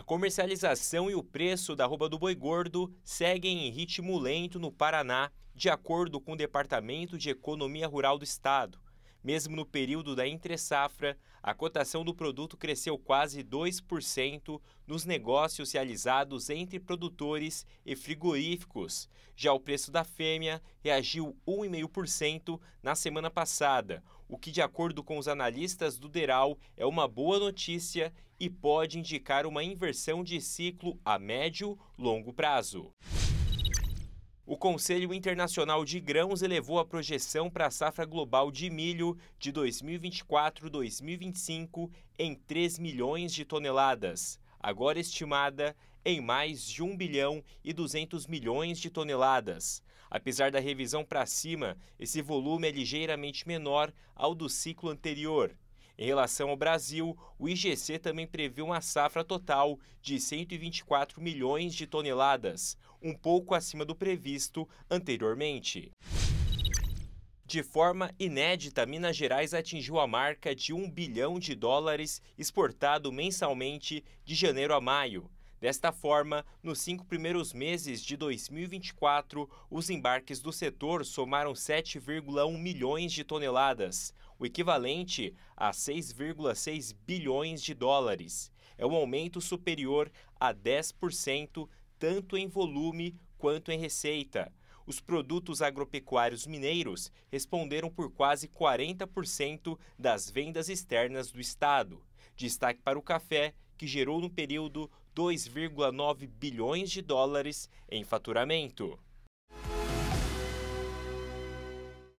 A comercialização e o preço da arroba do boi gordo seguem em ritmo lento no Paraná, de acordo com o Departamento de Economia Rural do Estado mesmo no período da entre-safra, a cotação do produto cresceu quase 2% nos negócios realizados entre produtores e frigoríficos. Já o preço da fêmea reagiu 1,5% na semana passada, o que, de acordo com os analistas do Deral, é uma boa notícia e pode indicar uma inversão de ciclo a médio longo prazo. O Conselho Internacional de Grãos elevou a projeção para a safra global de milho de 2024-2025 em 3 milhões de toneladas, agora estimada em mais de 1 bilhão e 200 milhões de toneladas. Apesar da revisão para cima, esse volume é ligeiramente menor ao do ciclo anterior. Em relação ao Brasil, o IGC também prevê uma safra total de 124 milhões de toneladas, um pouco acima do previsto anteriormente. De forma inédita, Minas Gerais atingiu a marca de 1 bilhão de dólares exportado mensalmente de janeiro a maio. Desta forma, nos cinco primeiros meses de 2024, os embarques do setor somaram 7,1 milhões de toneladas, o equivalente a 6,6 bilhões de dólares. É um aumento superior a 10%, tanto em volume quanto em receita. Os produtos agropecuários mineiros responderam por quase 40% das vendas externas do estado. Destaque para o café, que gerou no período 2,9 bilhões de dólares em faturamento.